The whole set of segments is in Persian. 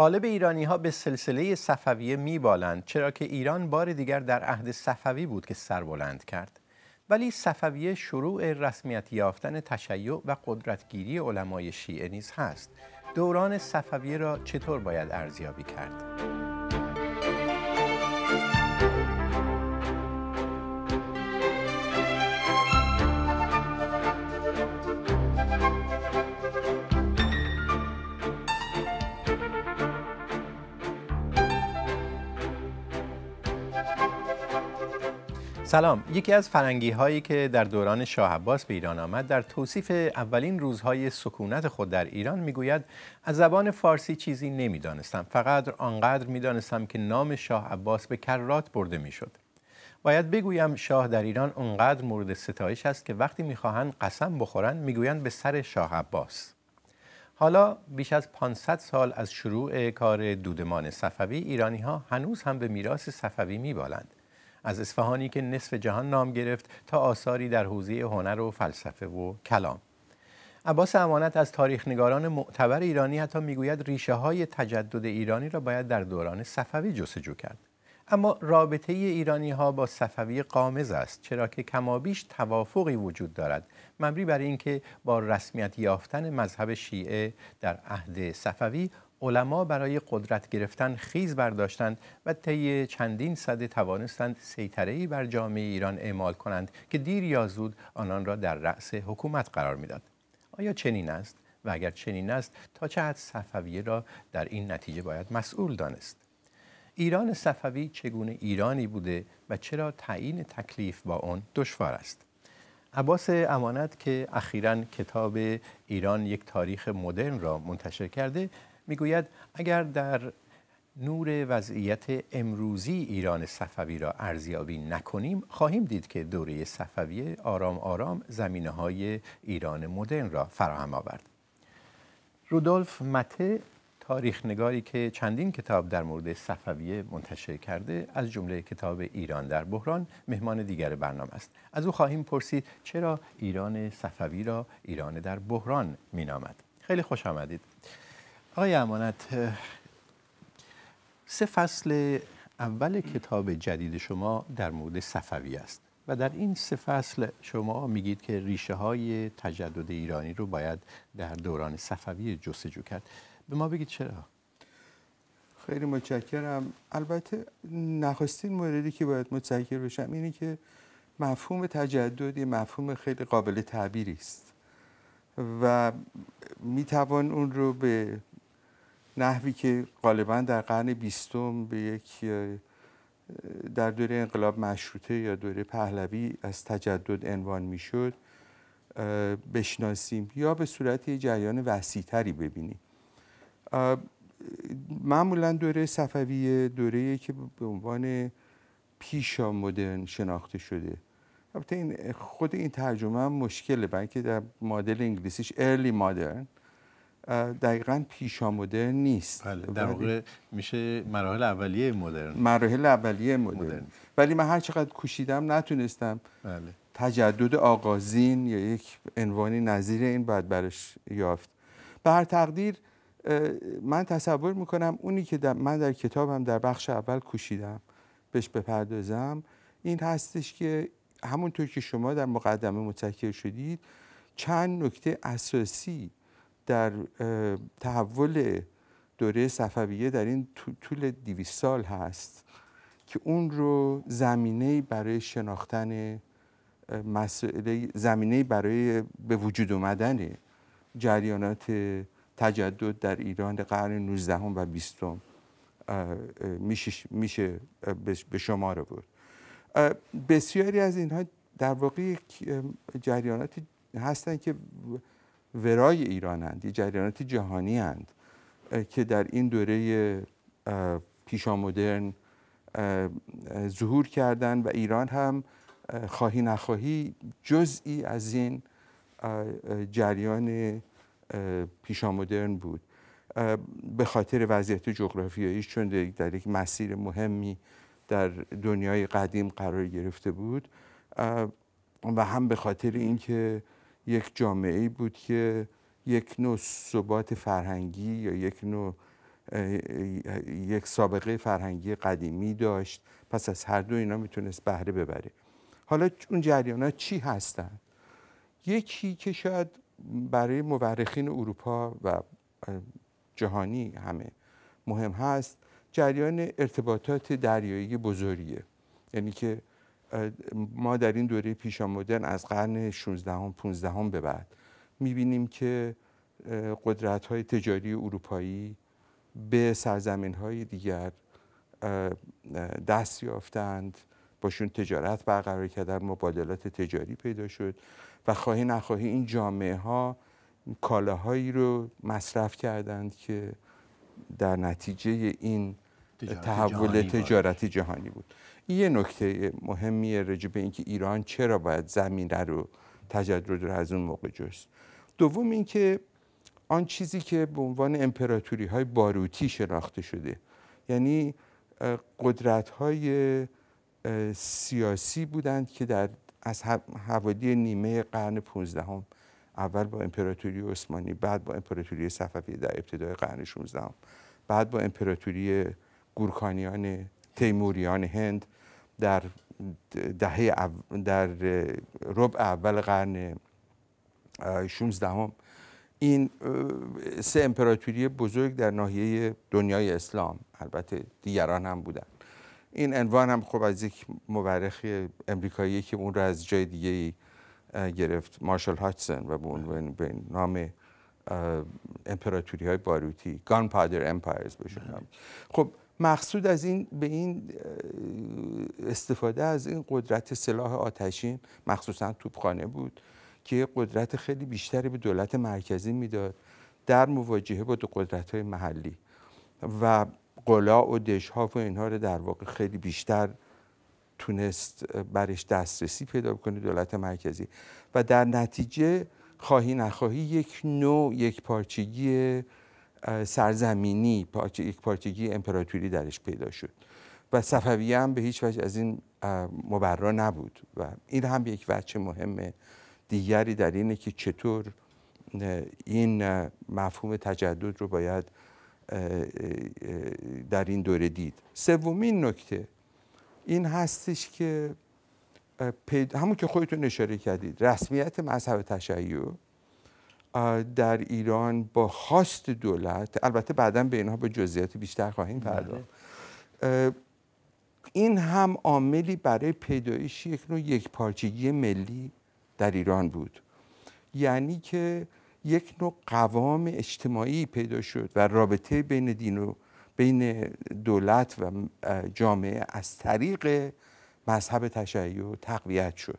قالب ایرانی ها به سلسله صفویه میبالند چرا که ایران بار دیگر در عهد صفوی بود که سر بلند کرد ولی صفویه شروع رسمیت یافتن تشیع و قدرتگیری علمای شیعه نیز هست دوران صفویه را چطور باید ارزیابی کرد؟ سلام یکی از فرنگی هایی که در دوران شاه عباس به ایران آمد در توصیف اولین روزهای سکونت خود در ایران میگوید از زبان فارسی چیزی نمیدانستم فقط آنقدر میدانستم که نام شاه عباس به کرات برده میشد باید بگویم شاه در ایران آنقدر مورد ستایش است که وقتی میخواهند قسم بخورند میگویند به سر شاه عباس حالا بیش از 500 سال از شروع کار دودمان صفوی ایرانی ها هنوز هم به میراث صفوی میبالند از اصفهانی که نصف جهان نام گرفت تا آثاری در حوزه هنر و فلسفه و کلام عباس امانت از تاریخنگاران معتبر ایرانی حتی میگوید ریشه های تجدد ایرانی را باید در دوران صفوی جستجو کرد اما رابطه ای ایرانی ها با صفوی قامز است چرا که کمابیش توافقی وجود دارد مبری بر اینکه با رسمیت یافتن مذهب شیعه در عهد صفوی علما برای قدرت گرفتن خیز برداشتند و طی چندین صده توانستند ای بر جامعه ایران اعمال کنند که دیر یا زود آنان را در رأس حکومت قرار میداد آیا چنین است و اگر چنین است تا چه حد صفویه را در این نتیجه باید مسئول دانست ایران صفوی چگونه ایرانی بوده و چرا تعیین تکلیف با آن دشوار است عباس امانت که اخیرا کتاب ایران یک تاریخ مدرن را منتشر کرده میگوید اگر در نور وضعیت امروزی ایران صفوی را ارزیابی نکنیم خواهیم دید که دوره صفوی آرام آرام زمینه های ایران مدرن را فراهم آورد رودولف مته تاریخ نگاری که چندین کتاب در مورد صفویه منتشر کرده از جمله کتاب ایران در بحران مهمان دیگر برنامه است از او خواهیم پرسید چرا ایران صفوی را ایران در بحران مینامد خیلی خوش آمدید آقای امانت سه فصل اول کتاب جدید شما در مورد صفوی است و در این سه فصل شما میگید که ریشه های تجدد ایرانی رو باید در دوران صفوی جستجو کرد به ما بگید چرا خیلی متشکرم البته نخستین موردی که باید متشکر بشم اینه که مفهوم تجدد یه مفهوم خیلی قابل تعبیری است و میتوان اون رو به نحوی که غالبا در قرن بیستم به یک در دوره انقلاب مشروطه یا دوره پهلوی از تجدد عنوان میشد بشناسیم یا به صورت یه جریان وسیعتری ببینیم معمولا دوره صفویه دوره که به عنوان پیشا مدرن شناخته شده البته این خود این ترجمه هم مشکله بلکه که در مدل انگلیسیش early modern دقیقا پیشا مدرن نیست بله در واقع میشه مراحل اولیه مدرن مراحل اولیه مدرن, ولی من هر چقدر کوشیدم نتونستم بله. تجدد آغازین یا یک عنوانی نظیر این باید برش یافت به هر تقدیر من تصور میکنم اونی که من در کتابم در بخش اول کوشیدم بهش بپردازم این هستش که همونطور که شما در مقدمه متکر شدید چند نکته اساسی در تحول دوره صفویه در این طول 200 سال هست که اون رو زمینه برای شناختن مسئله زمینه برای به وجود آمدن جریانات تجدد در ایران قرن 19 و 20 میشه, میشه به رو بود بسیاری از اینها در واقع جریانات هستند که ورای ایرانند یه جریانات جهانی هند که در این دوره پیشا مدرن ظهور کردن و ایران هم خواهی نخواهی جزئی از این جریان پیشا مدرن بود به خاطر وضعیت جغرافیاییش چون در یک مسیر مهمی در دنیای قدیم قرار گرفته بود و هم به خاطر اینکه یک جامعه بود که یک نوع ثبات فرهنگی یا یک نوع یک سابقه فرهنگی قدیمی داشت پس از هر دو اینا میتونست بهره ببره حالا اون ها چی هستن یکی که شاید برای مورخین اروپا و جهانی همه مهم هست جریان ارتباطات دریایی بزرگیه یعنی که ما در این دوره پیش مدرن از قرن 16 هم 15 به بعد میبینیم که قدرت های تجاری اروپایی به سرزمین های دیگر دست یافتند باشون تجارت برقرار کردن مبادلات تجاری پیدا شد و خواهی نخواهی این جامعه ها کالاهایی رو مصرف کردند که در نتیجه این تحول تجارتی جهانی بود یه نکته مهمیه راجع به اینکه ایران چرا باید زمینه رو تجدد رو از اون موقع جست دوم اینکه آن چیزی که به عنوان امپراتوری های باروتی شناخته شده یعنی قدرت های سیاسی بودند که در از حوالی نیمه قرن 15 هم اول با امپراتوری عثمانی بعد با امپراتوری صفوی در ابتدای قرن 16 هم بعد با امپراتوری گورکانیان تیموریان هند در دهه در ربع اول قرن 16 این سه امپراتوری بزرگ در ناحیه دنیای اسلام البته دیگران هم بودن این عنوان هم خب از یک مورخ امریکایی که اون رو از جای دیگه گرفت مارشال هاتسن و به نام امپراتوری های باروتی گان پادر امپایرز بهشون خب مقصود از این به این استفاده از این قدرت سلاح آتشین مخصوصا توپخانه بود که قدرت خیلی بیشتری به دولت مرکزی میداد در مواجهه با دو قدرت های محلی و قلا و دشها و اینها رو در واقع خیلی بیشتر تونست برش دسترسی پیدا بکنه دولت مرکزی و در نتیجه خواهی نخواهی یک نوع یک پارچگی سرزمینی یک پارچگی امپراتوری درش پیدا شد و صفویه هم به هیچ وجه از این مبرا نبود و این هم یک وجه مهم دیگری در اینه که چطور این مفهوم تجدد رو باید در این دوره دید سومین نکته این هستش که همون که خودتون اشاره کردید رسمیت مذهب تشیع در ایران با خواست دولت البته بعدا به اینها به جزئیات بیشتر خواهیم بله. پرداخت این هم عاملی برای پیدایش یک نوع یک پارچگی ملی در ایران بود یعنی که یک نوع قوام اجتماعی پیدا شد و رابطه بین دین و بین دولت و جامعه از طریق مذهب تشیع تقویت شد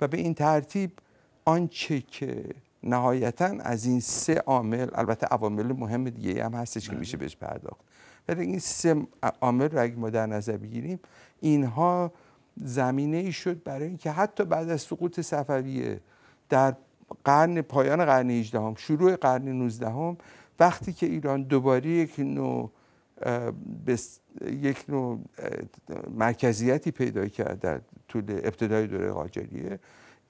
و به این ترتیب آنچه که نهایتا از این سه عامل البته عوامل مهم دیگه هم هستش که بله. میشه بهش پرداخت ولی این سه عامل رو اگه ما در نظر بگیریم اینها زمینه ای شد برای اینکه حتی بعد از سقوط صفویه در قرن پایان قرن 18 هم شروع قرن 19 هم وقتی که ایران دوباره یک نوع یک نوع مرکزیتی پیدا کرد در طول ابتدای دوره قاجاریه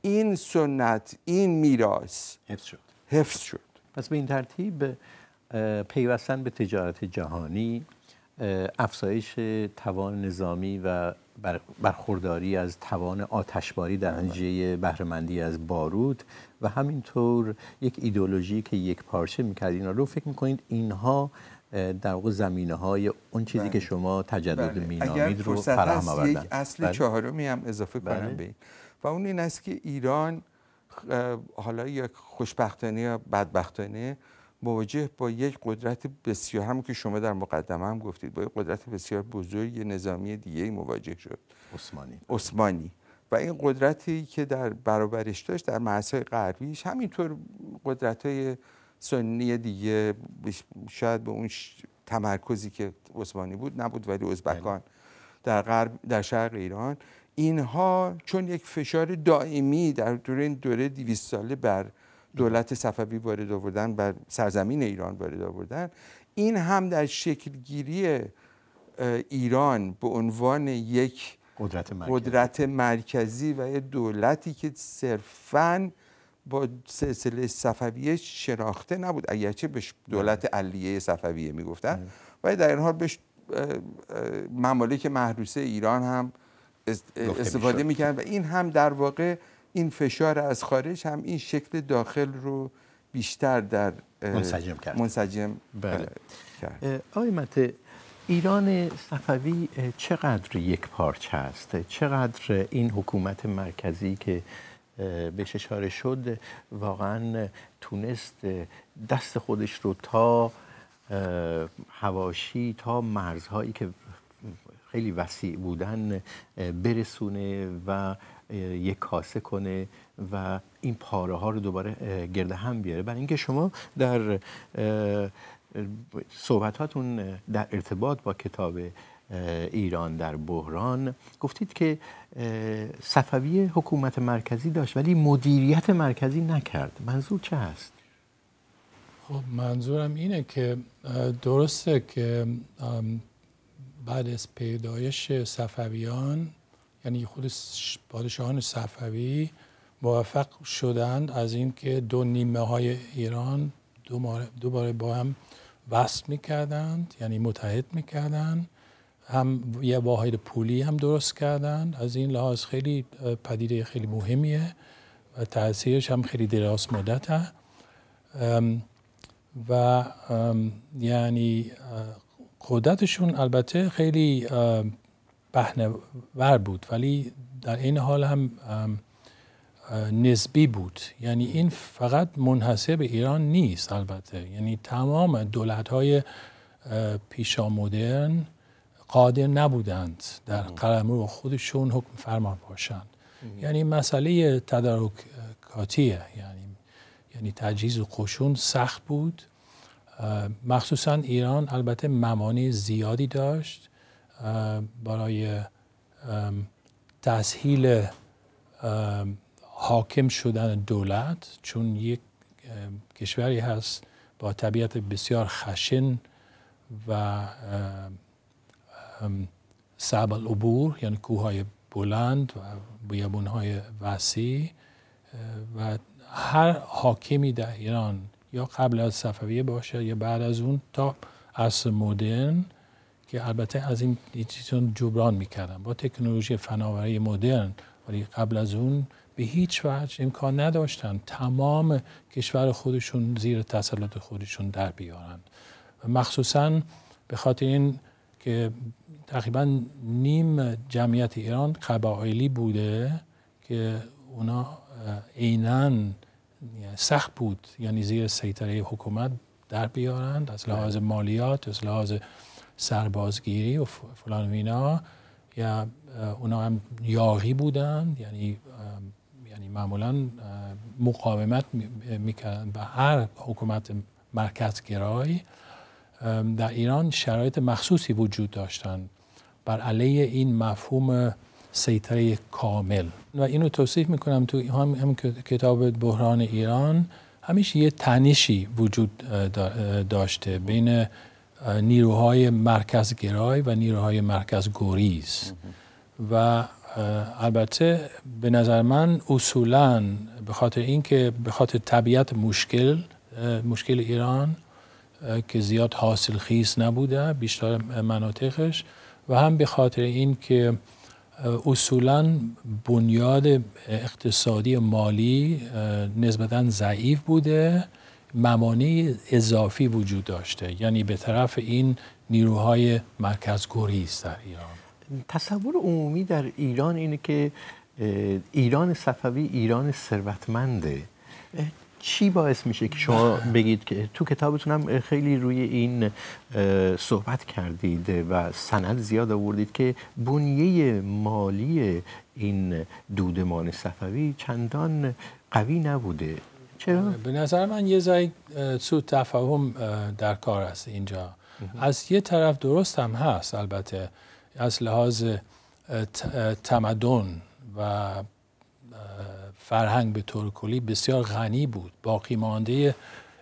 این سنت این میراث حفظ شد حفظ شد پس به این ترتیب پیوستن به تجارت جهانی افزایش توان نظامی و برخورداری از توان آتشباری در انجه بهرهمندی از بارود و همینطور یک ایدولوژی که یک پارچه میکرد اینا رو فکر میکنید اینها در واقع زمینه های اون چیزی که بله. شما تجدد بله. مینامید رو فراهم آوردن یک اصل بله. چهارمی هم اضافه کنم بله. به و اون این است که ایران حالا یک خوشبختانه یا بدبختانه مواجه با یک قدرت بسیار هم که شما در مقدمه هم گفتید با یک قدرت بسیار بزرگ نظامی دیگه مواجه شد عثمانی عثمانی و این قدرتی که در برابرش داشت در مرزهای غربیش همینطور قدرت های سنی دیگه شاید به اون تمرکزی که عثمانی بود نبود ولی ازبکان یعنی؟ در غرب در شرق ایران اینها چون یک فشار دائمی در دور این دوره 200 ساله بر دولت صفوی وارد آوردن بر سرزمین ایران وارد آوردن این هم در شکلگیری ایران به عنوان یک قدرت مرکزی. قدرت مرکزی و یک دولتی که صرفاً با سلسله صفویه شناخته نبود اگرچه به دولت علیه صفویه میگفتن و در این حال به ممالک محروسه ایران هم استفاده میکنند و این هم در واقع این فشار از خارج هم این شکل داخل رو بیشتر در منسجم کرد بله. کرد آقای مته ایران صفوی چقدر یک پارچه است چقدر این حکومت مرکزی که بهش اشاره شد واقعا تونست دست خودش رو تا هواشی تا مرزهایی که خیلی وسیع بودن برسونه و یک کاسه کنه و این پاره ها رو دوباره گرد هم بیاره برای اینکه شما در صحبت هاتون در ارتباط با کتاب ایران در بحران گفتید که صفوی حکومت مرکزی داشت ولی مدیریت مرکزی نکرد منظور چه هست؟ خب منظورم اینه که درسته که بعد از پیدایش صفویان یعنی خود پادشاهان صفوی موفق شدند از اینکه دو نیمه های ایران دوباره با هم وصل میکردند یعنی متحد میکردند هم یه واحد پولی هم درست کردند از این لحاظ خیلی پدیده خیلی مهمیه و تاثیرش هم خیلی دراز مدته و یعنی قدرتشون البته خیلی بهنهور بود ولی در این حال هم نسبی بود یعنی این فقط منحصر به ایران نیست البته یعنی تمام دولت های پیشا مدرن قادر نبودند در قلمرو خودشون حکم فرمان باشند یعنی مسئله تدارکاتیه یعنی یعنی تجهیز و قشون سخت بود مخصوصا ایران البته ممانی زیادی داشت برای تسهیل حاکم شدن دولت چون یک کشوری هست با طبیعت بسیار خشن و سعب العبور یعنی کوههای بلند و بیابونهای وسیع و هر حاکمی در ایران یا قبل از صفویه باشه یا بعد از اون تا عصر مدرن که البته از این چیزون جبران میکردن با تکنولوژی فناوری مدرن ولی قبل از اون به هیچ وجه امکان نداشتن تمام کشور خودشون زیر تسلط خودشون در بیارند مخصوصا به خاطر این که تقریبا نیم جمعیت ایران قبائلی بوده که اونا عینا یعنی سخت بود یعنی زیر سیطره حکومت در بیارند از بله. لحاظ مالیات از لحاظ سربازگیری و فلان و اینا یا اونا هم یاغی بودند یعنی یعنی معمولا مقاومت میکردن به هر حکومت مرکزگرای در ایران شرایط مخصوصی وجود داشتند بر علیه این مفهوم سیطره کامل و اینو توصیف میکنم تو هم, هم کتاب بحران ایران همیشه یه تنشی وجود داشته بین نیروهای مرکزگرای و نیروهای مرکز گریز و البته به نظر من اصولا به خاطر اینکه به خاطر طبیعت مشکل مشکل ایران که زیاد حاصل خیز نبوده بیشتر مناطقش و هم به خاطر اینکه اصولا بنیاد اقتصادی مالی نسبتا ضعیف بوده ممانی اضافی وجود داشته یعنی به طرف این نیروهای مرکز گریز در ایران تصور عمومی در ایران اینه که ایران صفوی ایران ثروتمنده چی باعث میشه که شما بگید که تو کتابتون هم خیلی روی این صحبت کردید و سند زیاد آوردید که بنیه مالی این دودمان صفوی چندان قوی نبوده چرا؟ آره، به نظر من یه زای سو تفاهم در کار است اینجا از یه طرف درست هم هست البته از لحاظ تمدن و فرهنگ به طور کلی بسیار غنی بود باقی مانده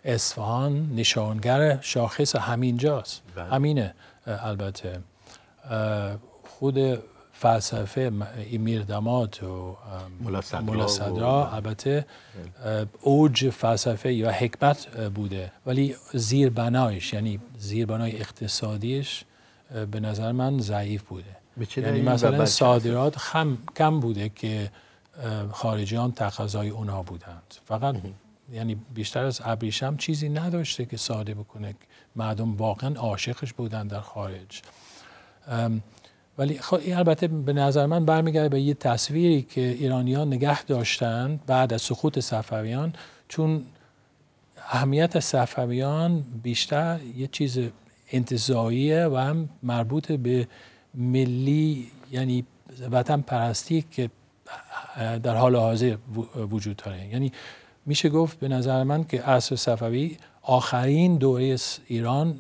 اصفهان نشانگر شاخص همین جاست. بله. همینه البته خود فلسفه میردماد و ملاصدرا البته بله. اوج فلسفه یا حکمت بوده ولی زیربنایش یعنی زیربنای اقتصادیش به نظر من ضعیف بوده یعنی مثلا صادرات کم بوده که خارجیان تقاضای اونا بودند فقط یعنی بیشتر از ابریشم چیزی نداشته که ساده بکنه مردم واقعا عاشقش بودند در خارج ولی خب البته به نظر من برمیگرده به یه تصویری که ایرانیان نگه داشتند بعد از سقوط صفویان چون اهمیت صفویان بیشتر یه چیز انتظاییه و هم مربوط به ملی یعنی وطن پرستی که در حال حاضر وجود داره یعنی میشه گفت به نظر من که عصر صفوی آخرین دوره ایران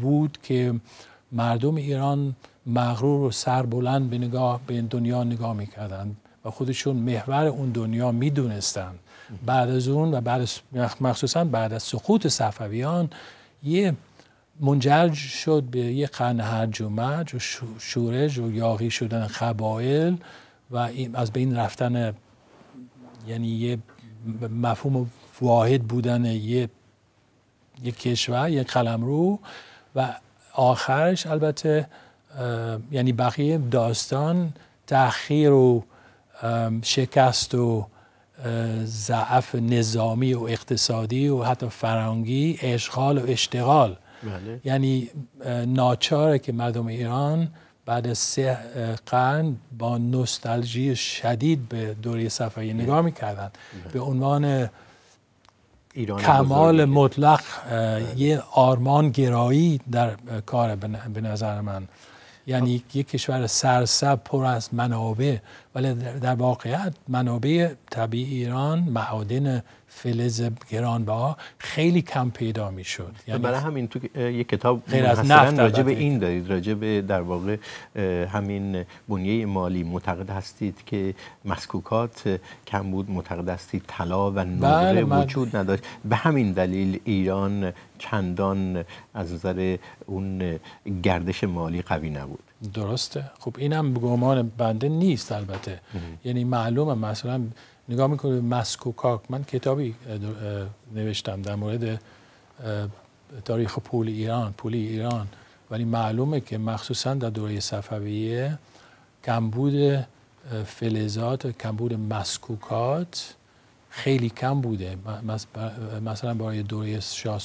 بود که مردم ایران مغرور و سربلند به نگاه به دنیا نگاه میکردند و خودشون محور اون دنیا میدونستند بعد از اون و بعد مخصوصا بعد از سقوط صفویان یه منجر شد به یه قرن هرج و مرج و شورش و یاغی شدن قبایل و از بین رفتن یعنی یه مفهوم واحد بودن یه یک کشور یک رو و آخرش البته یعنی بقیه داستان تأخیر و شکست و ضعف نظامی و اقتصادی و حتی فرهنگی اشغال و اشتغال بله. یعنی ناچاره که مردم ایران بعد از سه قرن با نوستالژی شدید به دوره صفحه نگاه میکردن به عنوان ایران کمال مطلق یه آرمان گرایی در کار به نظر من یعنی خب. یک کشور سرسب پر از منابع ولی در واقعیت منابع طبیعی ایران معادن فلز گرانبها خیلی کم پیدا میشد یعنی برای همین تو یک کتاب غیر از راجع به این دارید راجع به در واقع همین بنیه مالی معتقد هستید که مسکوکات کم بود معتقد هستید طلا و نقره بله، وجود نداشت به همین دلیل ایران چندان از نظر اون گردش مالی قوی نبود درسته خب اینم گمان بنده نیست البته یعنی معلومه مثلا نگاه میکنه مسکو کاک من کتابی نوشتم در مورد تاریخ پول ایران پول ایران ولی معلومه که مخصوصا در دوره صفویه کمبود فلزات و کمبود مسکوکات خیلی کم بوده مثلا برای دوره شاه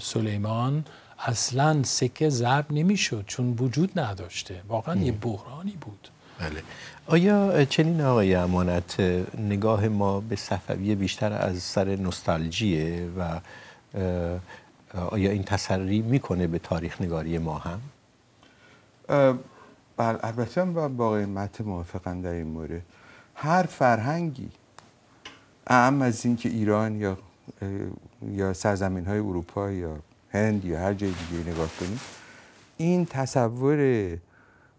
سلیمان اصلا سکه ضرب نمیشد چون وجود نداشته واقعا یه بحرانی بود بله. آیا چنین آقای امانت نگاه ما به صفویه بیشتر از سر نوستالژیه و آیا این تسری میکنه به تاریخ نگاری ما هم؟ بله البته با باقی مت موافقم در این مورد هر فرهنگی اهم از اینکه ایران یا یا سرزمین های اروپا یا هند یا هر جای دیگه نگاه کنیم این تصور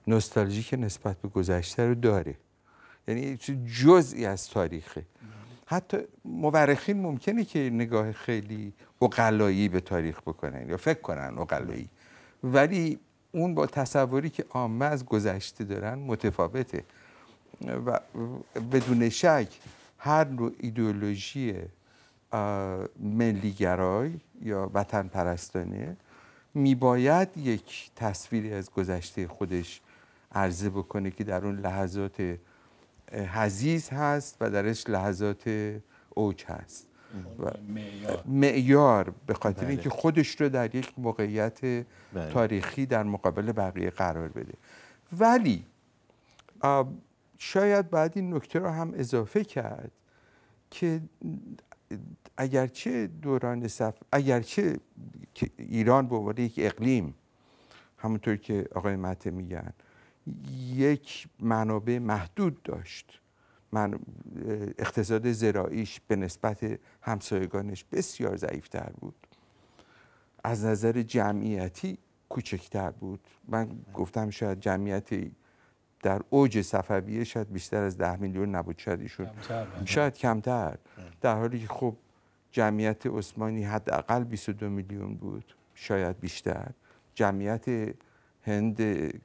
نوستالژی که نسبت به گذشته رو داره یعنی جزئی از تاریخه حتی مورخین ممکنه که نگاه خیلی اقلایی به تاریخ بکنن یا فکر کنن اقلایی ولی اون با تصوری که عامه از گذشته دارن متفاوته و بدون شک هر نوع ایدئولوژی ملیگرای یا وطن پرستانه میباید یک تصویری از گذشته خودش عرضه بکنه که در اون لحظات حزیز هست و درش لحظات اوج هست و معیار به خاطر بله. اینکه خودش رو در یک موقعیت بله. تاریخی در مقابل بقیه قرار بده ولی شاید بعد این نکته رو هم اضافه کرد که اگرچه دوران صف اگرچه ایران به عنوان یک اقلیم همونطور که آقای مته میگن یک منابع محدود داشت من اقتصاد زراعیش به نسبت همسایگانش بسیار ضعیفتر بود از نظر جمعیتی کوچکتر بود من گفتم شاید جمعیتی در اوج صفویه شاید بیشتر از ده میلیون نبود شاید ایشون شاید کمتر در حالی که خب جمعیت عثمانی حداقل 22 میلیون بود شاید بیشتر جمعیت هند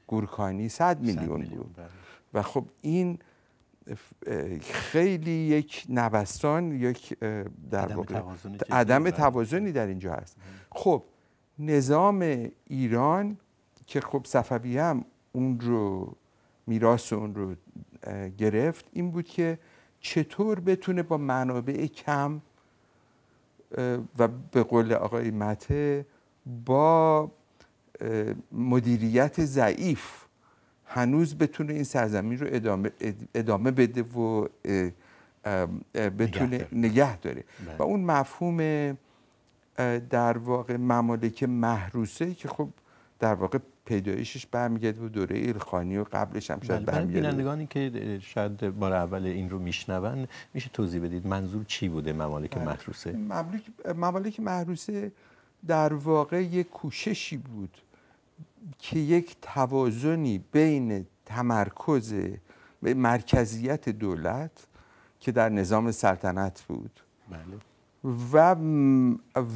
گورکانی 100 میلیون بود بله. و خب این خیلی یک نوسان یک در عدم, توازنی عدم توازنی در اینجا هست بله. خب نظام ایران که خب صفوی هم اون رو میراث اون رو گرفت این بود که چطور بتونه با منابع کم و به قول آقای مته با مدیریت ضعیف هنوز بتونه این سرزمین رو ادامه, ادامه بده و بتونه نگه داره, بله. و اون مفهوم در واقع ممالک محروسه که خب در واقع پیدایشش برمیگرده و دوره ایلخانی و قبلش هم شاید بله، برمیگرده بینندگانی که شاید بار اول این رو میشنوند میشه توضیح بدید منظور چی بوده ممالک بله. محروسه ممالک, ممالک محروسه در واقع یک کوششی بود که یک توازنی بین تمرکز مرکزیت دولت که در نظام سلطنت بود بله. و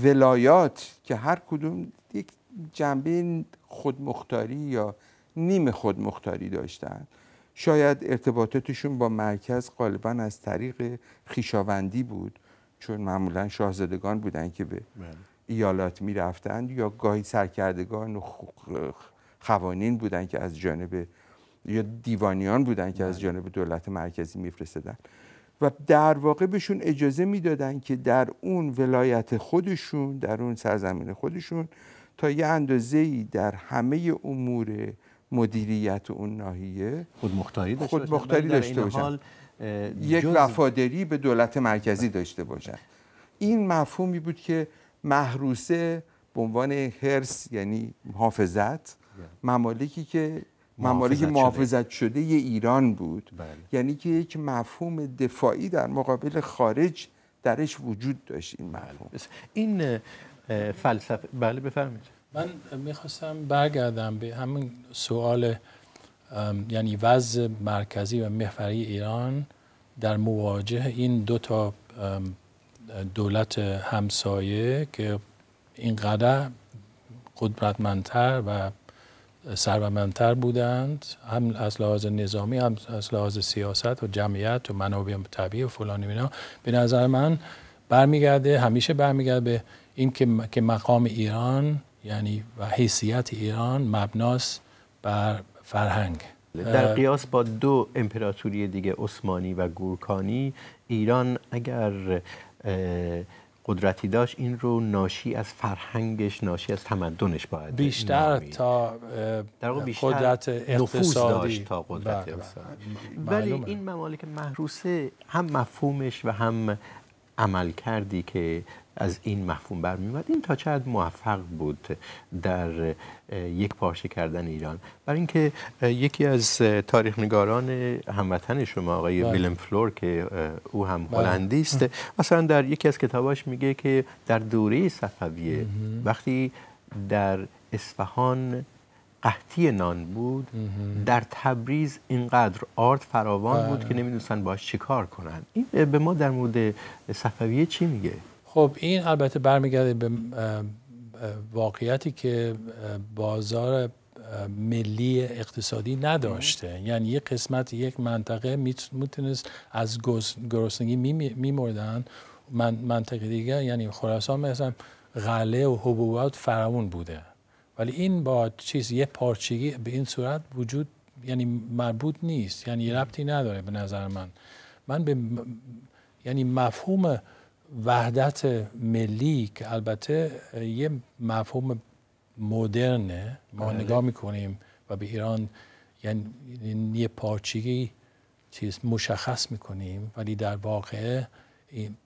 ولایات که هر کدوم یک جنبه خودمختاری یا نیم خودمختاری داشتند شاید ارتباطاتشون با مرکز غالبا از طریق خیشاوندی بود چون معمولا شاهزادگان بودن که به بله. ایالات می رفتند یا گاهی سرکردگان و خوانین بودند که از جانب یا دیوانیان بودند که از بله. جانب دولت مرکزی میفرستند و در واقع بهشون اجازه میدادند که در اون ولایت خودشون در اون سرزمین خودشون تا یه ای در همه امور مدیریت اون ناحیه خود مختاری داشته, باشن بله، یک وفاداری به دولت مرکزی داشته باشن این مفهومی بود که محروسه به عنوان هرس یعنی محافظت ممالکی که ممالک محافظت شده, ایران بود بله. یعنی که یک مفهوم دفاعی در مقابل خارج درش وجود داشت این بله. مفهوم این فلسفه بله بفرمایید من میخواستم برگردم به همین سوال یعنی وضع مرکزی و محوری ایران در مواجه این دو تا دولت همسایه که اینقدر قدرتمندتر و ثروتمندتر بودند هم از لحاظ نظامی هم از لحاظ سیاست و جمعیت و منابع طبیعی و فلان اینا به نظر من برمیگرده همیشه برمیگرده به این که مقام ایران یعنی و حیثیت ایران مبناس بر فرهنگ در قیاس با دو امپراتوری دیگه عثمانی و گورکانی ایران اگر قدرتی داشت این رو ناشی از فرهنگش ناشی از تمدنش باید بیشتر تا در بیشتر قدرت اقتصادی داشت تا قدرت بله، بله. ولی این ممالک محروسه هم مفهومش و هم عمل کردی که از این مفهوم برمیومد این تا چقدر موفق بود در یک پارچه کردن ایران برای اینکه یکی از تاریخ نگاران هموطن شما آقای بله. ویلم فلور که او هم بله. هلندی است مثلا در یکی از کتاباش میگه که در دوره صفویه وقتی در اصفهان قحطی نان بود در تبریز اینقدر آرد فراوان بود بله. که نمیدونستن باش چیکار کنن این به ما در مورد صفویه چی میگه خب این البته برمیگرده به واقعیتی که بازار ملی اقتصادی نداشته یعنی یک قسمت یک منطقه میتونست از گرسنگی میمردن من منطقه دیگه یعنی خراسان مثلا غله و حبوبات فراون بوده ولی این با چیز یه پارچگی به این صورت وجود یعنی مربوط نیست یعنی ربطی نداره به نظر من من به یعنی مفهوم وحدت ملی که البته یه مفهوم مدرنه ما بله. نگاه میکنیم و به ایران یعنی یه پارچگی چیز مشخص میکنیم ولی در واقع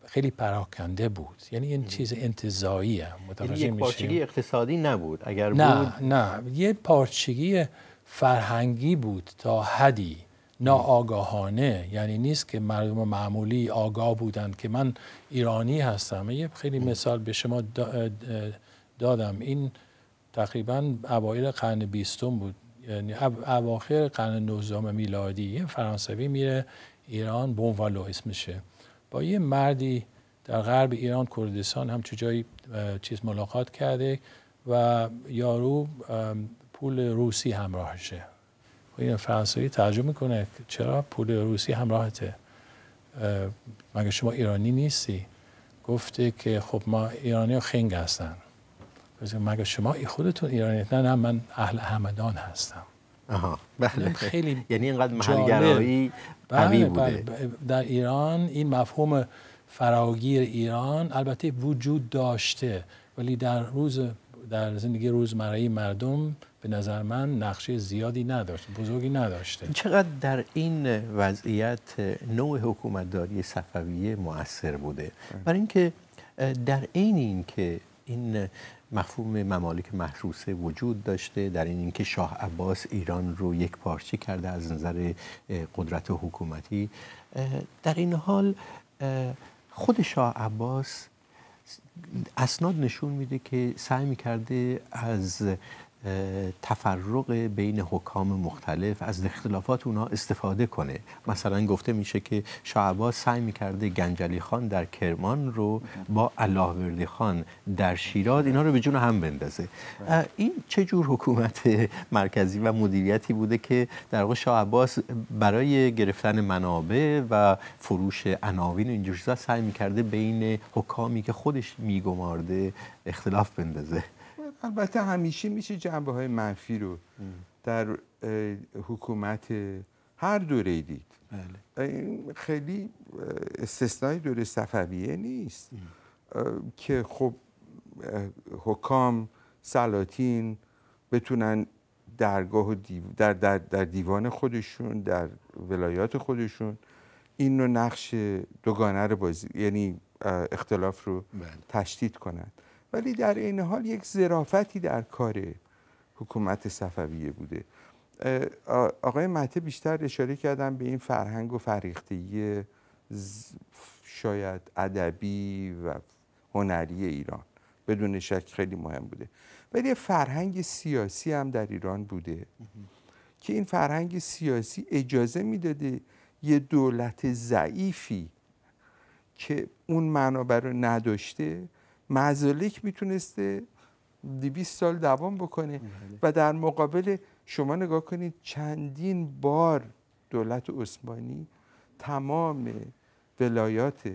خیلی پراکنده بود یعنی این چیز انتظاییه هم یعنی یک پارچگی اقتصادی نبود اگر نه بود... نه یه پارچگی فرهنگی بود تا حدی ناآگاهانه یعنی نیست که مردم معمولی آگاه بودند که من ایرانی هستم یه خیلی مثال به شما دادم این تقریبا اوایل قرن بیستم بود یعنی اواخر قرن نوزدهم میلادی یه فرانسوی میره ایران بونوالو اسمشه با یه مردی در غرب ایران کردستان هم جایی چیز ملاقات کرده و یارو پول روسی همراهشه این فرانسوی ترجمه میکنه چرا پول روسی همراهته مگه شما ایرانی نیستی گفته که خب ما ایرانی ها خنگ هستن مگه شما خودتون ایرانی نه من اهل همدان هستم آها بله خیلی یعنی اینقدر محلگرایی قوی بله، بوده بله، بله. در ایران این مفهوم فراگیر ایران البته وجود داشته ولی در روز در زندگی روزمره مردم به نظر من نقشه زیادی نداشت بزرگی نداشته چقدر در این وضعیت نوع حکومتداری صفویه موثر بوده برای اینکه در عین اینکه این مفهوم ممالک محروسه وجود داشته در این اینکه شاه عباس ایران رو یک پارچه کرده از نظر قدرت حکومتی در این حال خود شاه عباس اسناد نشون میده که سعی میکرده از تفرق بین حکام مختلف از اختلافات اونها استفاده کنه مثلا گفته میشه که شعبا سعی میکرده گنجلی خان در کرمان رو با اللهوردی خان در شیراز اینا رو به جون هم بندازه این چه جور حکومت مرکزی و مدیریتی بوده که در واقع شعباس برای گرفتن منابع و فروش عناوین اینجور چیزا سعی میکرده بین حکامی که خودش میگمارده اختلاف بندازه البته همیشه میشه جنبه های منفی رو در حکومت هر دوره دید بله. این خیلی استثنای دوره صفویه نیست که خب حکام سلاطین بتونن درگاه دیو در, در, در دیوان خودشون در ولایات خودشون این رو نقش دوگانه رو یعنی اختلاف رو بله. تشدید کنند ولی در این حال یک زرافتی در کار حکومت صفویه بوده آقای مته بیشتر اشاره کردن به این فرهنگ و فریختگی شاید ادبی و هنری ایران بدون شک خیلی مهم بوده ولی فرهنگ سیاسی هم در ایران بوده که این فرهنگ سیاسی اجازه میداده یه دولت ضعیفی که اون منابع رو نداشته مزالک میتونسته 200 سال دوام بکنه بله. و در مقابل شما نگاه کنید چندین بار دولت عثمانی تمام ولایات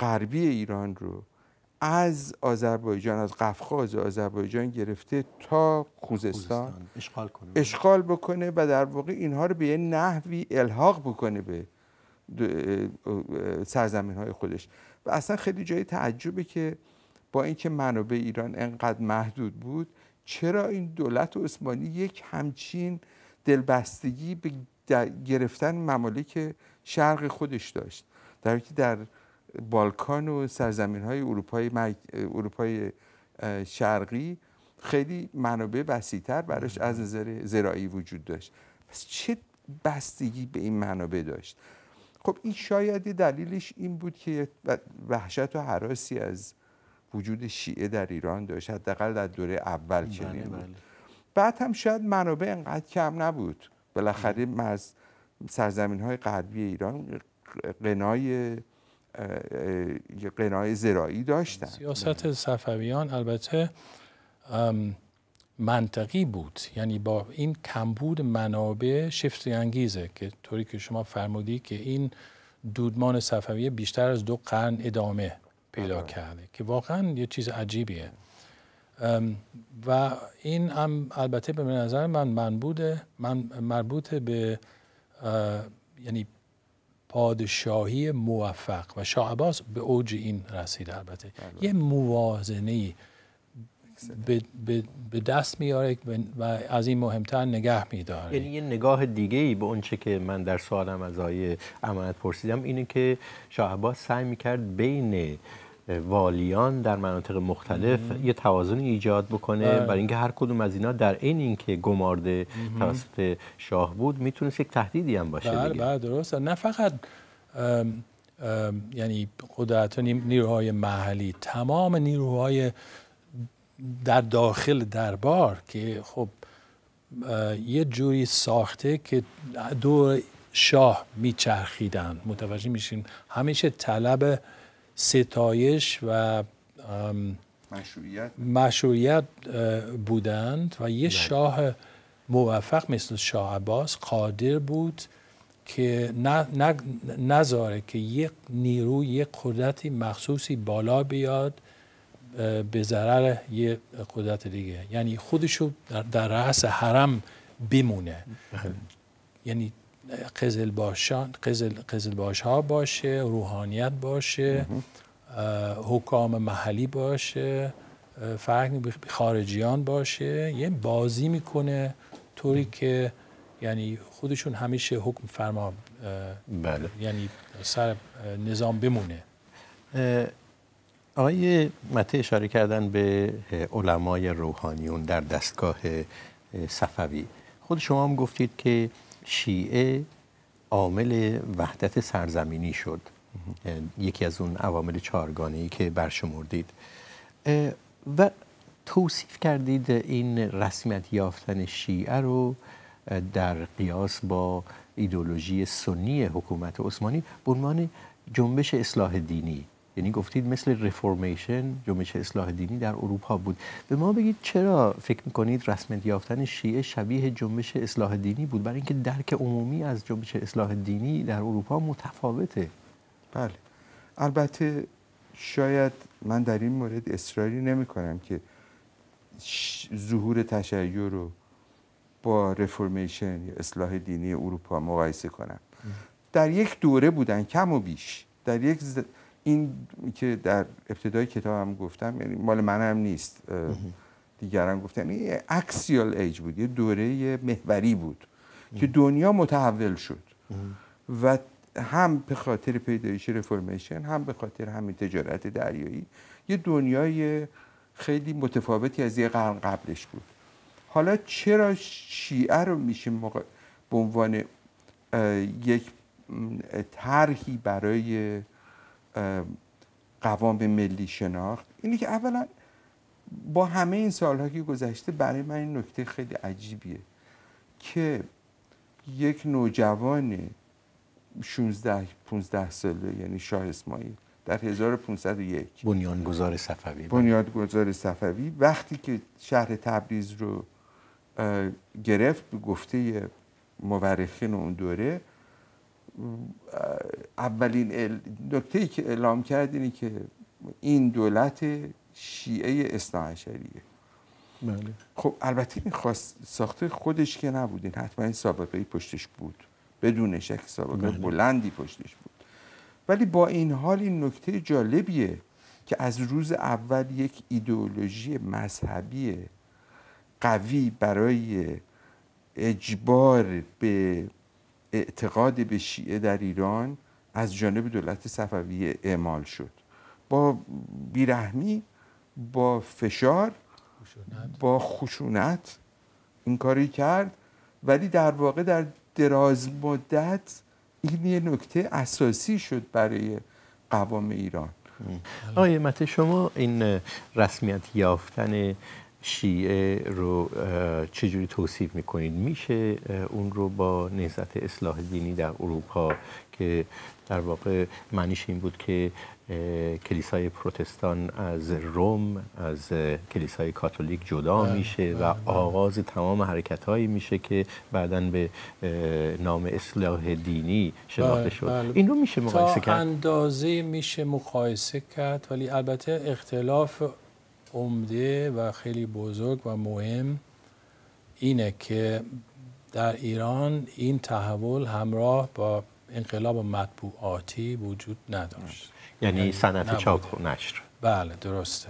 غربی ایران رو از آذربایجان از قفقاز آذربایجان گرفته تا خوزستان اشغال کنه اشغال بکنه و در واقع اینها رو به یه نحوی الحاق بکنه به سرزمین های خودش و اصلا خیلی جای تعجبه که با اینکه منابع ایران انقدر محدود بود چرا این دولت عثمانی یک همچین دلبستگی به گرفتن ممالک شرق خودش داشت در که در بالکان و سرزمین های اروپای, اروپای شرقی خیلی منابع وسیعتر براش از نظر زراعی وجود داشت پس چه بستگی به این منابع داشت خب این شاید دلیلش این بود که وحشت و حراسی از وجود شیعه در ایران داشت حداقل در دوره اول بله، چنین بود بله. بعد هم شاید منابع انقدر کم نبود بالاخره بله. مرز سرزمین های غربی ایران قنای قنای زراعی داشتن سیاست صفویان البته منطقی بود یعنی با این کمبود منابع شفت انگیزه که طوری که شما فرمودی که این دودمان صفویه بیشتر از دو قرن ادامه پیدا کرده که واقعا یه چیز عجیبیه و این هم البته به نظر من منبوده من مربوط به یعنی پادشاهی موفق و شاه به اوج این رسید البته بله. یه موازنه به دست میاره و از این مهمتر نگه میداره یعنی یه نگاه دیگه ای به اونچه که من در سوالم از آیه امانت پرسیدم اینه که شاه سعی میکرد بین والیان در مناطق مختلف یه توازن ایجاد بکنه بله. برای اینکه هر کدوم از اینا در عین اینکه گمارده توسط شاه بود میتونست یک تهدیدی هم باشه بله بله درست نه فقط یعنی قدرت نیروهای محلی تمام نیروهای در داخل دربار که خب یه جوری ساخته که دور شاه میچرخیدن متوجه میشیم همیشه طلب ستایش و مشروعیت بودند و یه بله. شاه موفق مثل شاه عباس قادر بود که نذاره که یک نیرو یک قدرتی مخصوصی بالا بیاد به ضرر یه قدرت دیگه یعنی خودشو در, در رأس حرم بمونه بله. یعنی قزل باشان قزل, قزل باش ها باشه روحانیت باشه حکام محلی باشه فرق خارجیان باشه یه بازی میکنه طوری که یعنی خودشون همیشه حکم فرما بله. یعنی سر نظام بمونه آقای مته اشاره کردن به علمای روحانیون در دستگاه صفوی خود شما هم گفتید که شیعه عامل وحدت سرزمینی شد یکی از اون عوامل چهارگانه ای که برشمردید و توصیف کردید این رسمیت یافتن شیعه رو در قیاس با ایدولوژی سنی حکومت عثمانی به عنوان جنبش اصلاح دینی یعنی گفتید مثل ریفورمیشن جنبش اصلاح دینی در اروپا بود به ما بگید چرا فکر میکنید رسمیت یافتن شیعه شبیه جنبش اصلاح دینی بود برای اینکه درک عمومی از جنبش اصلاح دینی در اروپا متفاوته بله البته شاید من در این مورد اصراری نمی کنم که ظهور تشیع رو با ریفورمیشن یا اصلاح دینی اروپا مقایسه کنم در یک دوره بودن کم و بیش در یک این که در ابتدای کتابم گفتم یعنی مال منم نیست دیگران گفتن این اکسیال ایج بود یه دوره محوری بود که دنیا متحول شد و هم به خاطر پیدایش رفورمیشن هم به خاطر همین تجارت دریایی یه دنیای خیلی متفاوتی از یه قرن قبلش بود حالا چرا شیعه رو میشه به عنوان یک طرحی برای قوام ملی شناخت اینه که اولا با همه این سالها که گذشته برای من این نکته خیلی عجیبیه که یک نوجوان 16 15 ساله یعنی شاه اسماعیل در 1501 بنیانگذار صفوی بنیانگذار صفوی وقتی که شهر تبریز رو گرفت به گفته مورخین اون دوره اولین نکته که اعلام کرد اینه که این دولت شیعه اصلاحشریه بله. خب البته این خواست ساخته خودش که نبودین حتما این سابقه پشتش بود بدون شک سابقه بله. بلندی پشتش بود ولی با این حال این نکته جالبیه که از روز اول یک ایدئولوژی مذهبی قوی برای اجبار به اعتقاد به شیعه در ایران از جانب دولت صفوی اعمال شد با بیرحمی با فشار با خشونت این کاری کرد ولی در واقع در دراز مدت این یه نکته اساسی شد برای قوام ایران آقای شما این رسمیت یافتن شیعه رو چجوری توصیف میکنید میشه اون رو با نهضت اصلاح دینی در اروپا که در واقع معنیش این بود که کلیسای پروتستان از روم از کلیسای کاتولیک جدا بله، میشه و بله، بله. آغاز تمام حرکت هایی میشه که بعدا به نام اصلاح دینی شناخته شد این رو میشه مقایسه کرد؟ اندازه میشه مقایسه کرد ولی البته اختلاف عمده و خیلی بزرگ و مهم اینه که در ایران این تحول همراه با انقلاب مطبوعاتی وجود نداشت یعنی, یعنی صنعت چاپ نشر بله درسته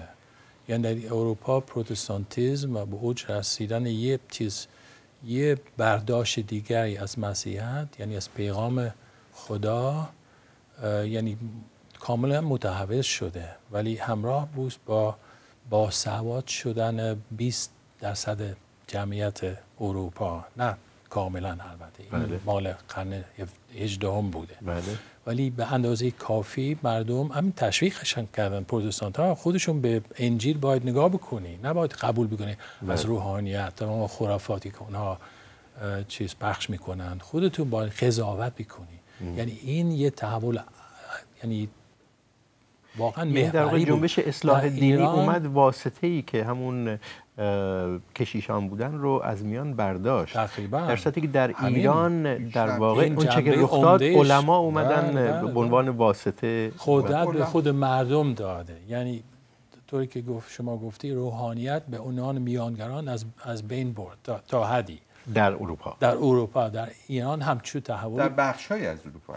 یعنی در اروپا پروتستانتیزم و به اوج رسیدن یه چیز یه برداشت دیگری از مسیحیت یعنی از پیغام خدا یعنی کاملا متحول شده ولی همراه بود با با سواد شدن 20 درصد جمعیت اروپا نه کاملا البته این بله. مال قرن 18 بوده بله. ولی به اندازه کافی مردم همین تشویقشان کردن پروتستانت ها خودشون به انجیل باید نگاه بکنی نباید قبول بکنی بله. از روحانیت تمام خرافاتی که اونها چیز پخش میکنن خودتون باید قضاوت بکنی یعنی این یه تحول یعنی واقعا مهربانی یعنی در جنبش اصلاح دینی اومد واسطه ای که همون کشیشان بودن رو از میان برداشت تقریبا در صورتی که در ایران در واقع اون چه که رخ داد علما اومدن بله، بله، به بله. عنوان واسطه قدرت به خود مردم داده یعنی طوری که گفت شما گفتی روحانیت به عنوان میانگران از از بین برد تا حدی در اروپا در اروپا در ایران همچون تحول در بخشای از اروپا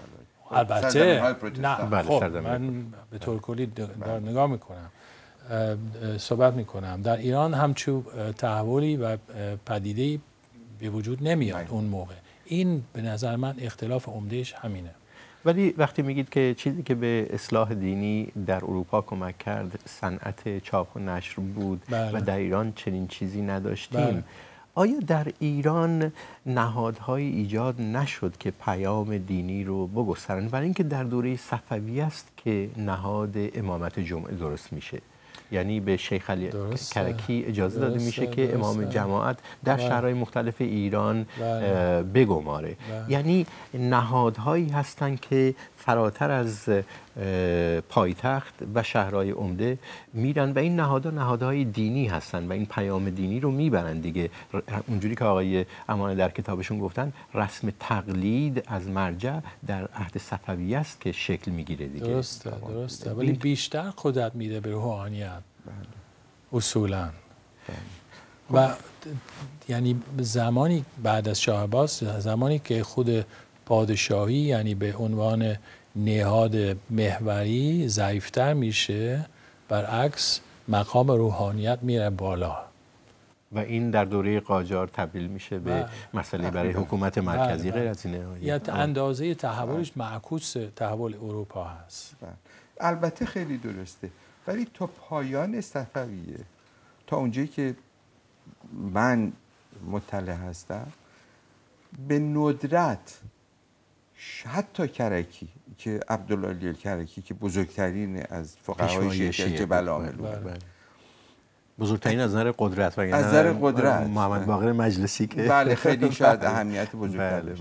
خب، البته نه بله، خب، من به طور کلی در نگاه میکنم صحبت میکنم در ایران همچو تحولی و پدیده به وجود نمیاد بله. اون موقع این به نظر من اختلاف عمدهش همینه ولی وقتی میگید که چیزی که به اصلاح دینی در اروپا کمک کرد صنعت چاپ و نشر بود بله. و در ایران چنین چیزی نداشتیم آیا در ایران نهادهای ایجاد نشد که پیام دینی رو بگسترن برای اینکه در دوره صفوی است که نهاد امامت جمعه درست میشه یعنی به شیخ علی کرکی اجازه داده میشه که امام جماعت در بله. شهرهای مختلف ایران بله. بگماره بله. یعنی نهادهایی هستند که فراتر از پایتخت و شهرهای عمده میرن و این نهادها نهادهای دینی هستند و این پیام دینی رو میبرن دیگه اونجوری که آقای امانه در کتابشون گفتن رسم تقلید از مرجع در عهد صفوی است که شکل میگیره دیگه درسته درسته ولی بیشتر خودت میده به روحانیت بله. اصولا بله. و یعنی زمانی بعد از شاه عباس زمانی که خود پادشاهی یعنی به عنوان نهاد محوری ضعیفتر میشه برعکس مقام روحانیت میره بالا و این در دوره قاجار تبدیل میشه به بله. مسئله بله. برای حکومت مرکزی غیر از اینه یعنی یا اندازه تحولش معکوس تحول اروپا هست البته خیلی درسته ولی تا پایان صفویه تا اونجایی که من مطلع هستم به ندرت حتی کرکی که عبدالله کرکی که بزرگترین از فقهای شیعه جبل بله، بله. بزرگترین از نظر قدرت و از نظر قدرت محمد باقر مجلسی که بله خیلی شاید اهمیت بزرگتر بله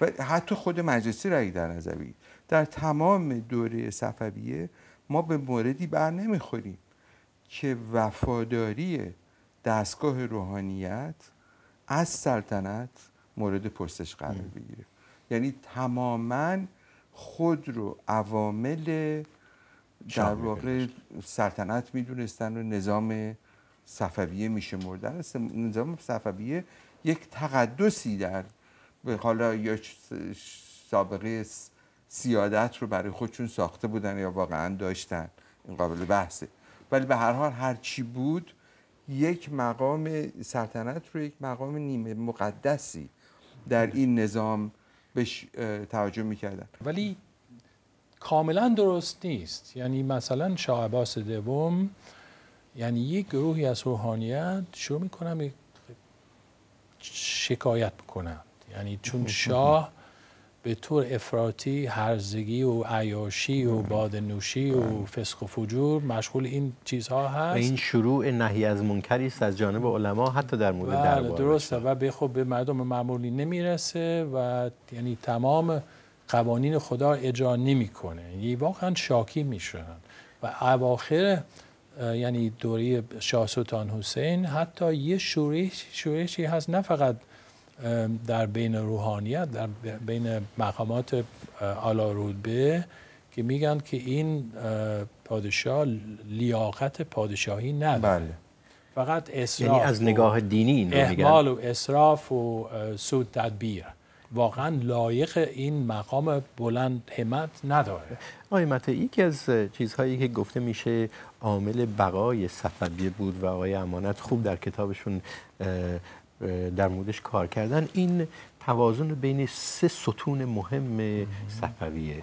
بله. حتی خود مجلسی رای در نظر در تمام دوره صفویه ما به موردی بر نمیخوریم که وفاداری دستگاه روحانیت از سلطنت مورد پرسش قرار بگیره یعنی تماما خود رو عوامل در واقع سلطنت میدونستن و نظام صفویه میشه مردن نظام صفویه یک تقدسی در حالا یا سابقه سیادت رو برای خودشون ساخته بودن یا واقعا داشتن این قابل بحثه ولی به هر حال هر چی بود یک مقام سلطنت رو یک مقام نیمه مقدسی در این نظام بهش توجه میکردن ولی کاملا درست نیست یعنی مثلا شاه عباس دوم یعنی یک گروهی از روحانیت شروع میکنم شکایت بکنند یعنی چون شاه به طور افراطی هرزگی و عیاشی و بادنوشی و بله. فسق و فجور مشغول این چیزها هست و این شروع نهی از منکری است از جانب علما حتی در مورد بله، دربار درسته و به خب به مردم معمولی نمیرسه و یعنی تمام قوانین خدا اجرا نمیکنه یه یعنی واقعا شاکی میشن و اواخر یعنی دوره شاه سلطان حسین حتی یه شورش شورشی هست نه فقط در بین روحانیت در بین مقامات علا رودبه که میگن که این پادشاه لیاقت پادشاهی نداره بله. فقط اصراف یعنی از نگاه دینی و اصراف و سود تدبیر واقعا لایق این مقام بلند همت نداره آقای یکی از چیزهایی که گفته میشه عامل بقای صفویه بود و آقای امانت خوب در کتابشون در موردش کار کردن این توازن بین سه ستون مهم صفویه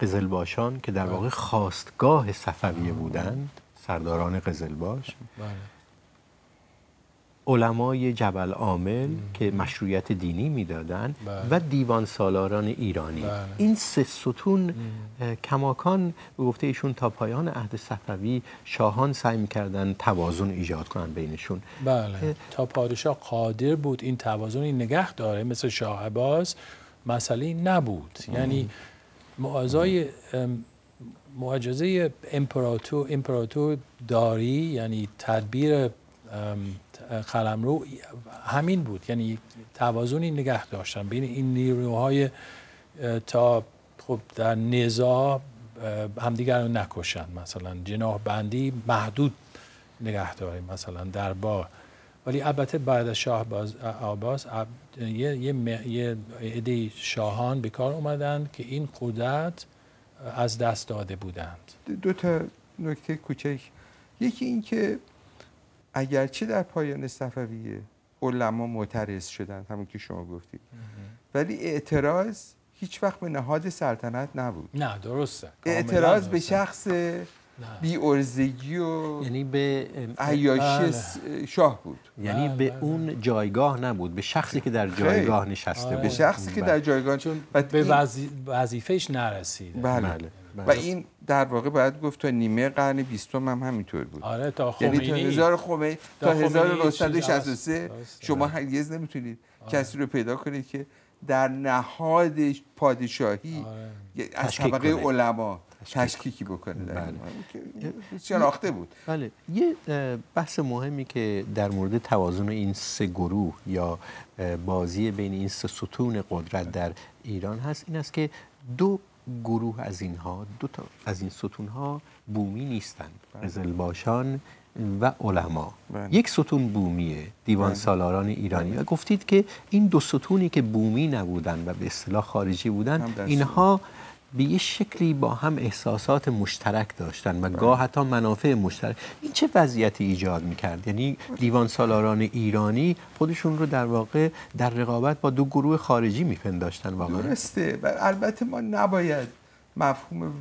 قزلباشان که در واقع بله. خواستگاه صفویه بودند سرداران قزلباش بله. علمای جبل عامل که مشروعیت دینی میدادند بله. و دیوان سالاران ایرانی بله. این سه ستون کماکان به گفته ایشون تا پایان عهد صفوی شاهان سعی میکردن توازن ایجاد کنن بینشون بله تا پادشاه قادر بود این توازنی نگه داره مثل شاه عباس مسئله نبود یعنی معجزه امپراتور امپراتور داری یعنی تدبیر رو همین بود یعنی توازنی نگه داشتن بین این نیروهای تا خب در نزا همدیگر رو نکشن مثلا جناح بندی محدود نگه داریم مثلا در با ولی البته بعد از شاه باز آباس یه عده شاهان به کار اومدن که این قدرت از دست داده بودند دو تا نکته کوچک یکی این که اگرچه در پایان صفویه علما معترض شدند همون که شما گفتید ولی اعتراض هیچ وقت به نهاد سلطنت نبود نه درسته اعتراض به شخص بی ارزگی و یعنی به عیاشی بله. شاه بود یعنی بله، به بله. اون جایگاه نبود به شخصی که در جایگاه نشسته بود آره. به شخصی که در جایگاه چون به وظیفهش نرسید بله. و بله. این در واقع باید گفت تا نیمه قرن بیستم هم همینطور بود آره تا خمینی یعنی تا هزار خمینی تا 1963 شما هرگز نمیتونید آره. کسی رو پیدا کنید که در نهاد پادشاهی آره. از طبقه علما تشکیکی بکنه در بله. شناخته بود بله یه بحث مهمی که در مورد توازن این سه گروه یا بازی بین این سه ستون قدرت در ایران هست این است که دو گروه از اینها دو تا از این ستون ها بومی نیستند قزلباشان بله. و علما بله. یک ستون بومیه دیوان بله. سالاران ایرانی و گفتید که این دو ستونی که بومی نبودن و به اصطلاح خارجی بودن اینها به یه شکلی با هم احساسات مشترک داشتن و گاه حتی منافع مشترک این چه وضعیتی ایجاد میکرد یعنی دیوان سالاران ایرانی خودشون رو در واقع در رقابت با دو گروه خارجی میپنداشتن واقعا درسته و البته ما نباید مفهوم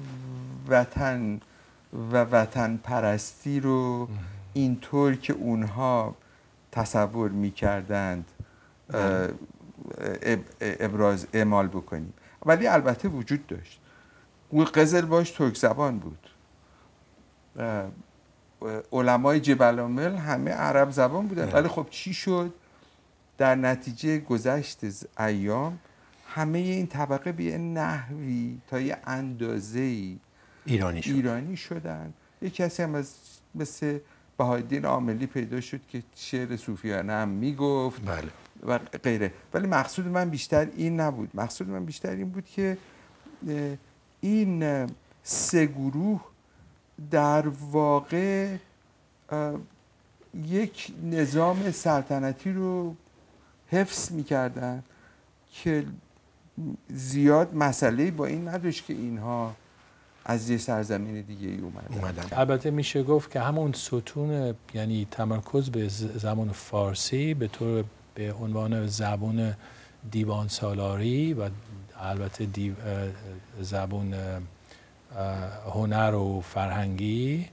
وطن و وطن پرستی رو اینطور که اونها تصور میکردند بله. ابراز اعمال بکنیم ولی البته وجود داشت اون قزل باش ترک زبان بود علمای جبلامل همه عرب زبان بودن ولی خب چی شد در نتیجه گذشت ایام همه این طبقه به نحوی تا یه اندازه ای ایرانی, شد. ایرانی شدن یه کسی هم از مثل بهایدین عاملی پیدا شد که شعر صوفیانه هم میگفت بله. و غیره ولی مقصود من بیشتر این نبود مقصود من بیشتر این بود که این سه گروه در واقع یک نظام سلطنتی رو حفظ میکردن که زیاد مسئله با این نداشت که اینها از یه سرزمین دیگه ای اومدن, اومدن. البته میشه گفت که همون ستون یعنی تمرکز به زمان فارسی به طور به عنوان زبان دیوان سالاری و البته دیو زبون هنر و فرهنگی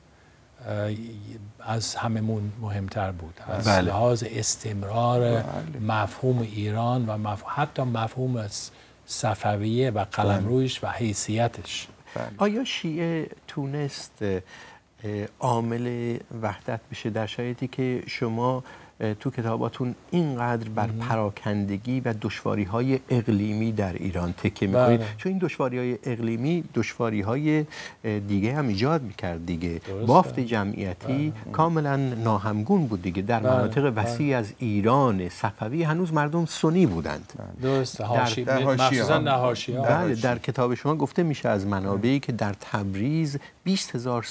از هممون مهمتر بود از بله. لحاظ استمرار بله. مفهوم ایران و مفهوم حتی مفهوم صفویه و قلمرویش و حیثیتش بله. آیا شیعه تونست عامل وحدت بشه در شرایطی که شما تو کتاباتون اینقدر بر پراکندگی و دشواری های اقلیمی در ایران تکه میکنید بله. چون این دشواری های اقلیمی دشواری های دیگه هم ایجاد میکرد دیگه بافت جمعیتی بله. کاملا ناهمگون بود دیگه در بله. مناطق وسیع از ایران صفوی هنوز مردم سنی بودند هاشی در... در... بله در کتاب شما گفته میشه از منابعی که در تبریز 20 هزار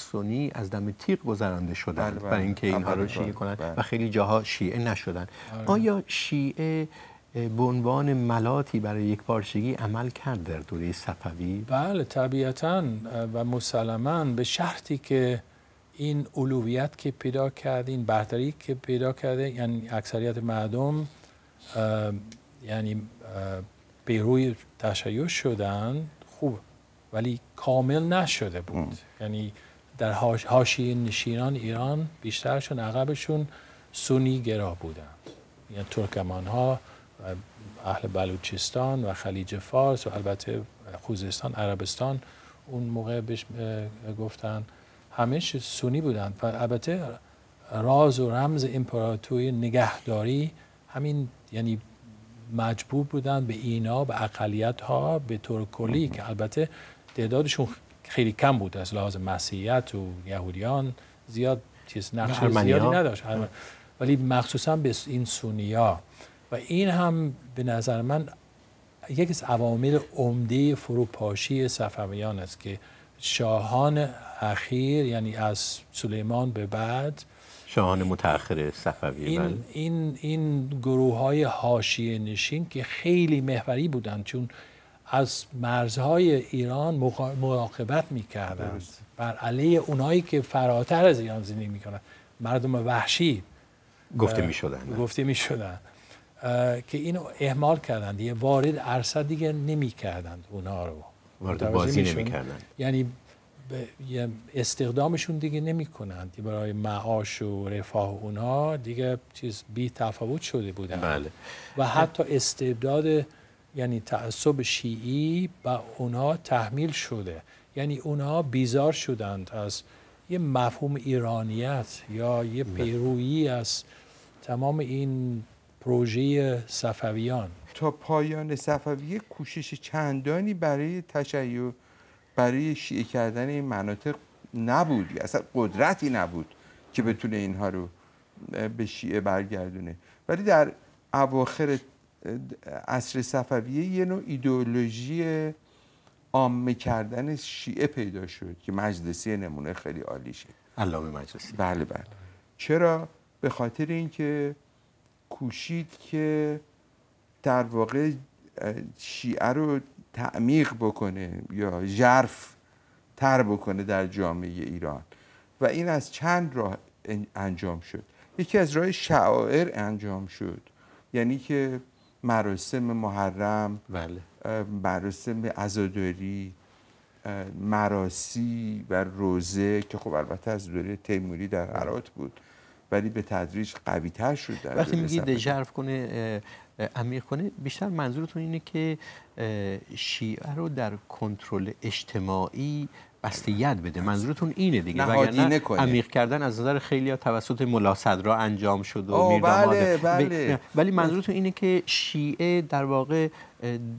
از دم تیغ گذرانده شدند بله، بله. برای اینکه اینها رو شیعه کنند بله. و خیلی جاها شیعه نشدند آره. آیا شیعه به عنوان ملاتی برای یک پارچگی عمل کرد در دوره صفوی بله طبیعتا و مسلما به شرطی که این علویت که پیدا کرد این برتری که پیدا کرده یعنی اکثریت مردم یعنی به روی تشیع شدن خوب ولی کامل نشده بود یعنی در حاشیه نشینان ایران بیشترشون عقبشون سونی گرا بودند. یعنی ترکمان ها اهل بلوچستان و خلیج فارس و البته خوزستان عربستان اون موقع بهش گفتن همش سونی بودند. و البته راز و رمز امپراتوری نگهداری همین یعنی مجبور بودند به اینا به اقلیت ها به طور کلی که البته تعدادشون خیلی کم بود از لحاظ مسیحیت و یهودیان زیاد چیز نقش زیادی نداشت ولی مخصوصا به این سونیا و این هم به نظر من یکی از عوامل عمده فروپاشی صفویان است که شاهان اخیر یعنی از سلیمان به بعد شاهان متأخر صفوی بله. این, این, این گروه های حاشیه نشین که خیلی محوری بودند چون از مرزهای ایران مراقبت میکردن بر علیه اونایی که فراتر از ایران زندگی میکنن مردم وحشی گفته میشدن گفته میشدن که اینو اهمال کردند یه وارد عرصه دیگه نمیکردند اونا رو وارد بازی نمیکردند یعنی استخدامشون دیگه نمی برای معاش و رفاه اونا دیگه چیز بی تفاوت شده بودن بله. و حتی استبداد یعنی تعصب شیعی به اونها تحمیل شده یعنی اونها بیزار شدند از یه مفهوم ایرانیت یا یه بله. پیرویی از تمام این پروژه صفویان تا پایان صفویه کوشش چندانی برای تشیع برای شیعه کردن این مناطق نبود اصلا قدرتی نبود که بتونه اینها رو به شیعه برگردونه ولی در اواخر عصر صفویه یه نوع ایدئولوژی عامه کردن شیعه پیدا شد که مجلسی نمونه خیلی عالی شد علامه مجلسی بله بله چرا به خاطر اینکه کوشید که در واقع شیعه رو تعمیق بکنه یا جرف تر بکنه در جامعه ایران و این از چند راه انجام شد یکی از راه شعائر انجام شد یعنی که مراسم محرم بله. مراسم عزاداری مراسی و روزه که خب البته از دوره تیموری در عراق بله. بود ولی به تدریج قوی تر شد در وقتی میگی دجرف کنه امیر کنه بیشتر منظورتون اینه که شیعه رو در کنترل اجتماعی بستیت بده منظورتون اینه دیگه وگرنه کردن از نظر خیلی توسط ملا را انجام شد و بله، بله. ولی منظورتون اینه که شیعه در واقع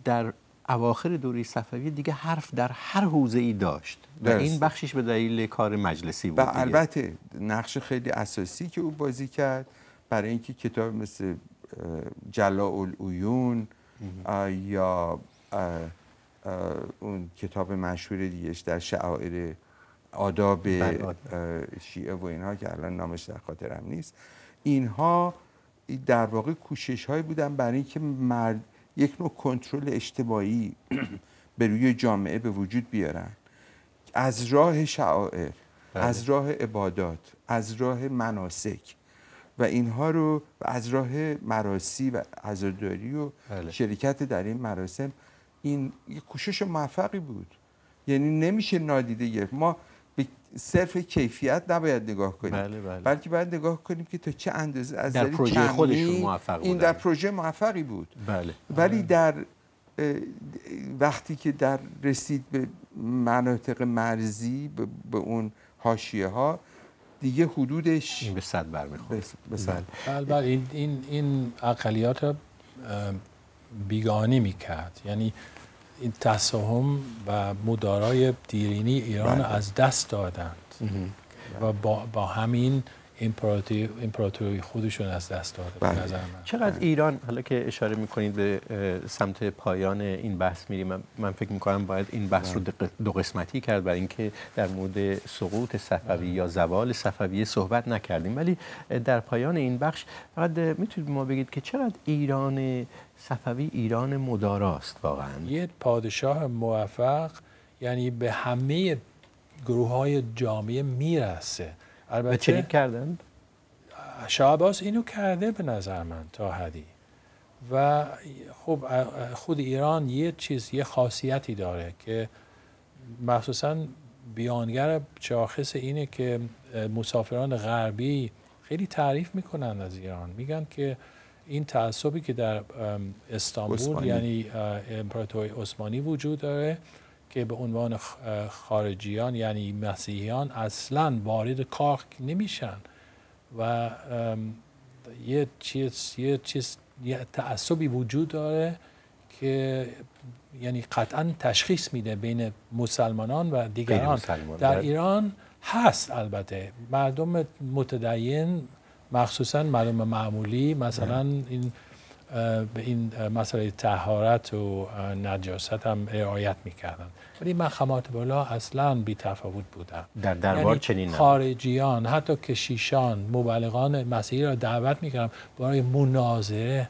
در اواخر دوره صفوی دیگه حرف در هر حوزه ای داشت و این بخشش به دلیل کار مجلسی بود دیگه. البته نقش خیلی اساسی که او بازی کرد برای اینکه کتاب مثل جلا یا اون کتاب مشهور دیگهش در شعائر آداب بله، شیعه و اینها که الان نامش در خاطرم نیست اینها در واقع کوشش هایی بودن برای اینکه مرد یک نوع کنترل اجتماعی به روی جامعه به وجود بیارن از راه شعائر بله. از راه عبادات از راه مناسک و اینها رو از راه مراسی و عزاداری و بله. شرکت در این مراسم این یه کوشش موفقی بود یعنی نمیشه نادیده گرفت ما به صرف کیفیت نباید نگاه کنیم بله، بله. بلکه باید نگاه کنیم که تا چه اندازه از در یعنی پروژه خودشون موفق این در پروژه موفقی بود بله. ولی آره. در وقتی که در رسید به مناطق مرزی به اون حاشیه ها دیگه حدودش این به صد بله. بله. این این این اقلیات بیگانی میکرد یعنی این تصاهم و مدارای دیرینی ایران بله. از دست دادند و با, با همین امپراتوری خودشون از دست داده بله. نظر من. چقدر بله. ایران حالا که اشاره میکنید به سمت پایان این بحث میریم من فکر میکنم باید این بحث رو بله. دو قسمتی کرد برای اینکه در مورد سقوط صفوی یا زوال صفوی صحبت نکردیم ولی در پایان این بخش فقط میتونید ما بگید که چقدر ایران صفوی ایران مداراست واقعا یه پادشاه موفق یعنی به همه گروه های جامعه میرسه البته چنین کردن شاه اینو کرده به نظر من تا حدی و خب خود ایران یه چیز یه خاصیتی داره که مخصوصا بیانگر شاخص اینه که مسافران غربی خیلی تعریف میکنن از ایران میگن که این تعصبی که در استانبول یعنی امپراتوری عثمانی وجود داره که به عنوان خارجیان یعنی مسیحیان اصلا وارد کاخ نمیشن و یه چیز یه چیز یه تعصبی وجود داره که یعنی قطعا تشخیص میده بین مسلمانان و دیگران در ایران هست البته مردم متدین مخصوصا مردم معمولی مثلا این به این مسئله تهارت و نجاست هم رعایت میکردن ولی مخمات بالا اصلا بی تفاوت بودن در دربار یعنی چنین خارجیان حتی کشیشان مبلغان مسیحی را دعوت میکردم برای مناظره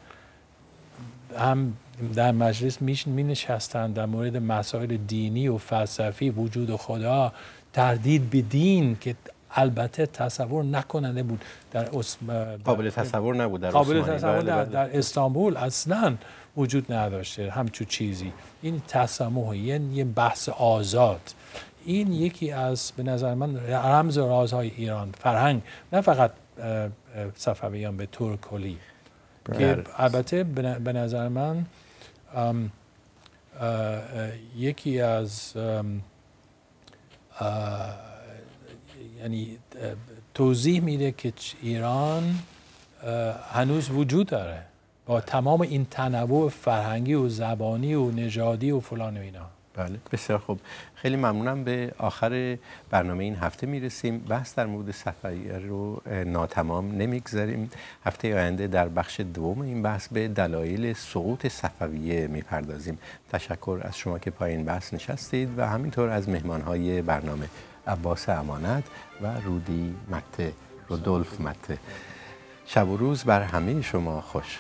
هم در مجلس می نشستن در مورد مسائل دینی و فلسفی وجود خدا تردید به دین که البته تصور نکننده بود در, قابل تصور نبود در قابل تصور بله، بله. در, استانبول اصلا وجود نداشته همچون چیزی این تسامح یه بحث آزاد این یکی از به نظر من رمز و رازهای ایران فرهنگ نه فقط صفویان به طور کلی بله. که البته به نظر من یکی از یعنی توضیح میده که ایران هنوز وجود داره با تمام این تنوع فرهنگی و زبانی و نژادی و فلان و اینا بله بسیار خوب خیلی ممنونم به آخر برنامه این هفته میرسیم بحث در مورد سفریه رو ناتمام نمیگذاریم هفته آینده در بخش دوم این بحث به دلایل سقوط صفویه میپردازیم تشکر از شما که پایین بحث نشستید و همینطور از مهمانهای برنامه عباس امانت و رودی مته رودولف مته شب و روز بر همه شما خوش